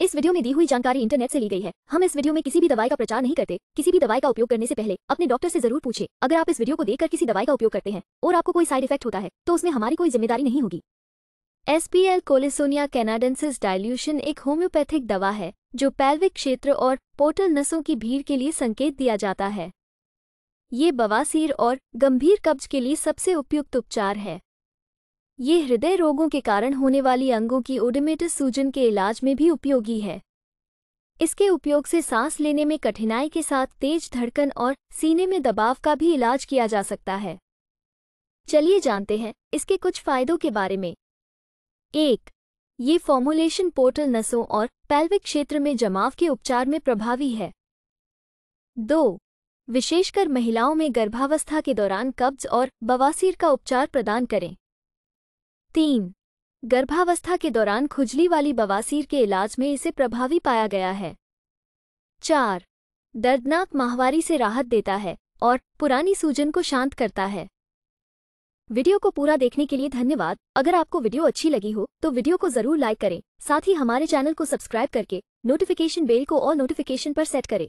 इस वीडियो में दी हुई जानकारी इंटरनेट से ली गई है हम इस वीडियो में किसी भी दवाई का प्रचार नहीं करते किसी भी दवाई का उपयोग करने से पहले अपने डॉक्टर से जरूर पूछे अगर आप इस वीडियो को देखकर किसी दवाई का उपयोग करते हैं और आपको कोई साइड इफेक्ट होता है तो उसमें हमारी कोई जिम्मेदारी नहीं होगी S P L Collinsonia canadensis dilution एक होम्योपैथिक दवा है जो पैल्विक क्षेत्र और पोर्टल नसों की भीड़ के लिए संकेत दिया जाता है ये बवासीर और गंभीर कब्ज के लिए सबसे उपयुक्त उपचार है ये हृदय रोगों के कारण होने वाली अंगों की ओडोमेटस सूजन के इलाज में भी उपयोगी है इसके उपयोग से सांस लेने में कठिनाई के साथ तेज धड़कन और सीने में दबाव का भी इलाज किया जा सकता है चलिए जानते हैं इसके कुछ फायदों के बारे में एक ये फॉर्मुलेशन पोर्टल नसों और पैल्विक क्षेत्र में जमाव के उपचार में प्रभावी है दो विशेषकर महिलाओं में गर्भावस्था के दौरान कब्ज और बवासीर का उपचार प्रदान करें तीन गर्भावस्था के दौरान खुजली वाली बवासीर के इलाज में इसे प्रभावी पाया गया है चार दर्दनाक माहवारी से राहत देता है और पुरानी सूजन को शांत करता है वीडियो को पूरा देखने के लिए धन्यवाद अगर आपको वीडियो अच्छी लगी हो तो वीडियो को जरूर लाइक करें साथ ही हमारे चैनल को सब्सक्राइब करके नोटिफिकेशन बेल को और नोटिफिकेशन पर सेट करें